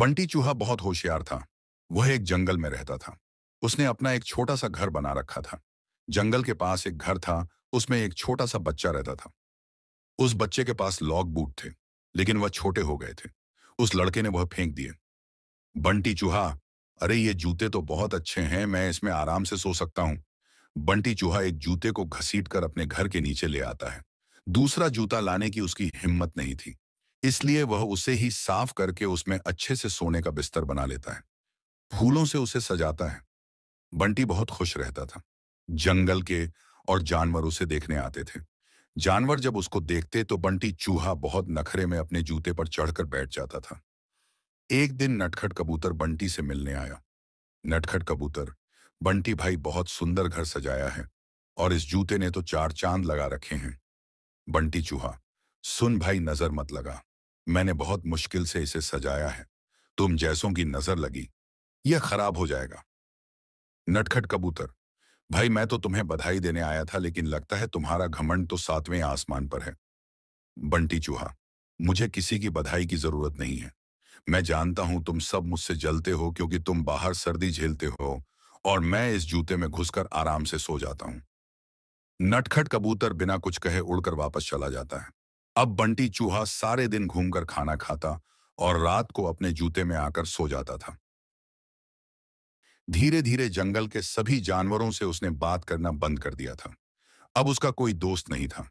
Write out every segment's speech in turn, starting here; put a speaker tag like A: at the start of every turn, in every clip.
A: बंटी चूहा बहुत होशियार था वह एक जंगल में रहता था उसने अपना एक छोटा सा घर बना रखा था जंगल के पास एक घर था उसमें एक छोटा सा बच्चा रहता था उस बच्चे के पास लॉक बूट थे लेकिन वह छोटे हो गए थे उस लड़के ने वह फेंक दिए बंटी चूहा अरे ये जूते तो बहुत अच्छे हैं मैं इसमें आराम से सो सकता हूं बंटी चूहा एक जूते को घसीट कर अपने घर के नीचे ले आता है दूसरा जूता लाने की उसकी हिम्मत नहीं थी इसलिए वह उसे ही साफ करके उसमें अच्छे से सोने का बिस्तर बना लेता है फूलों से उसे सजाता है बंटी बहुत खुश रहता था जंगल के और जानवर उसे देखने आते थे जानवर जब उसको देखते तो बंटी चूहा बहुत नखरे में अपने जूते पर चढ़कर बैठ जाता था एक दिन नटखट कबूतर बंटी से मिलने आया नटखट कबूतर बंटी भाई बहुत सुंदर घर सजाया है और इस जूते ने तो चार चांद लगा रखे हैं बंटी चूहा सुन भाई नजर मत लगा मैंने बहुत मुश्किल से इसे सजाया है तुम जैसों की नजर लगी यह खराब हो जाएगा नटखट कबूतर भाई मैं तो तुम्हें बधाई देने आया था लेकिन लगता है तुम्हारा घमंड तो सातवें आसमान पर है बंटी चूहा मुझे किसी की बधाई की जरूरत नहीं है मैं जानता हूं तुम सब मुझसे जलते हो क्योंकि तुम बाहर सर्दी झेलते हो और मैं इस जूते में घुसकर आराम से सो जाता हूं नटखट कबूतर बिना कुछ कहे उड़कर वापस चला जाता है अब बंटी चूहा सारे दिन घूमकर खाना खाता और रात को अपने जूते में आकर सो जाता था धीरे धीरे जंगल के सभी जानवरों से उसने बात करना बंद कर दिया था अब उसका कोई दोस्त नहीं था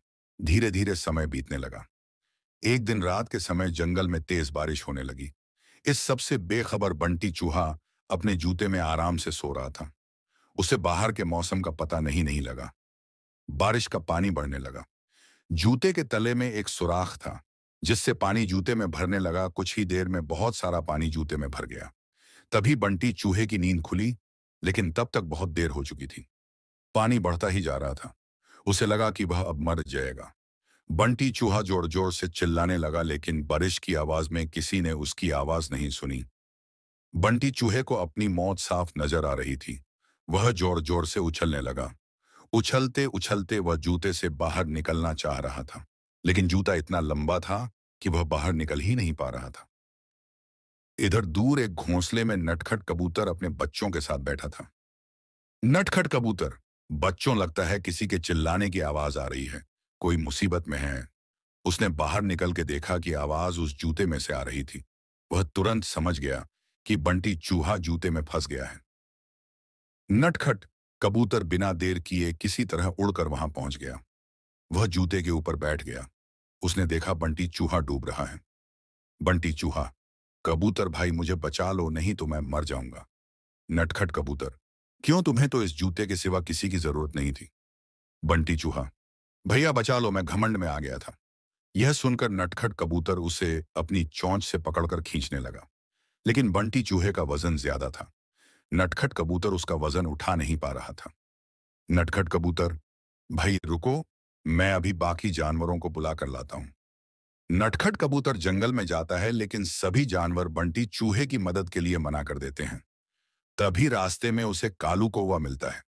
A: धीरे धीरे समय बीतने लगा एक दिन रात के समय जंगल में तेज बारिश होने लगी इस सबसे बेखबर बंटी चूहा अपने जूते में आराम से सो रहा था उसे बाहर के मौसम का पता नहीं नहीं लगा बारिश का पानी बढ़ने लगा जूते के तले में एक सुराख था जिससे पानी जूते में भरने लगा कुछ ही देर में बहुत सारा पानी जूते में भर गया तभी बंटी चूहे की नींद खुली लेकिन तब तक बहुत देर हो चुकी थी पानी बढ़ता ही जा रहा था उसे लगा कि वह अब मर जाएगा बंटी चूहा जोर जोर से चिल्लाने लगा लेकिन बारिश की आवाज में किसी ने उसकी आवाज नहीं सुनी बंटी चूहे को अपनी मौत साफ नजर आ रही थी वह जोर जोर से उछलने लगा उछलते उछलते वह जूते से बाहर निकलना चाह रहा था लेकिन जूता इतना लंबा था कि वह बाहर निकल ही नहीं पा रहा था इधर दूर एक घोंसले में नटखट कबूतर अपने बच्चों के साथ बैठा था नटखट कबूतर बच्चों लगता है किसी के चिल्लाने की आवाज आ रही है कोई मुसीबत में है उसने बाहर निकल के देखा कि आवाज उस जूते में से आ रही थी वह तुरंत समझ गया कि बंटी चूहा जूते में फंस गया है नटखट कबूतर बिना देर किए किसी तरह उड़कर वहां पहुंच गया वह जूते के ऊपर बैठ गया उसने देखा बंटी चूहा डूब रहा है बंटी चूहा कबूतर भाई मुझे बचा लो नहीं तो मैं मर जाऊंगा नटखट कबूतर क्यों तुम्हें तो इस जूते के सिवा किसी की जरूरत नहीं थी बंटी चूहा भैया बचा लो मैं घमंड में आ गया था यह सुनकर नटखट कबूतर उसे अपनी चौंच से पकड़कर खींचने लगा लेकिन बंटी चूहे का वजन ज्यादा था नटखट कबूतर उसका वजन उठा नहीं पा रहा था नटखट कबूतर भाई रुको मैं अभी बाकी जानवरों को बुला कर लाता हूं नटखट कबूतर जंगल में जाता है लेकिन सभी जानवर बंटी चूहे की मदद के लिए मना कर देते हैं तभी रास्ते में उसे कालू कौवा मिलता है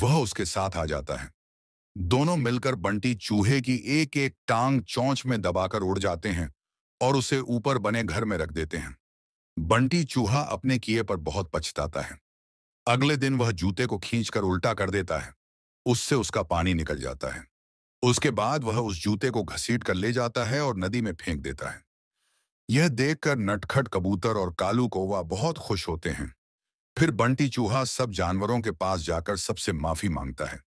A: वह उसके साथ आ जाता है दोनों मिलकर बंटी चूहे की एक एक टांग चौंच में दबाकर उड़ जाते हैं और उसे ऊपर बने घर में रख देते हैं बंटी चूहा अपने किए पर बहुत पछताता है अगले दिन वह जूते को खींचकर उल्टा कर देता है उससे उसका पानी निकल जाता है उसके बाद वह उस जूते को घसीट कर ले जाता है और नदी में फेंक देता है यह देखकर नटखट कबूतर और कालू कौवा बहुत खुश होते हैं फिर बंटी चूहा सब जानवरों के पास जाकर सबसे माफी मांगता है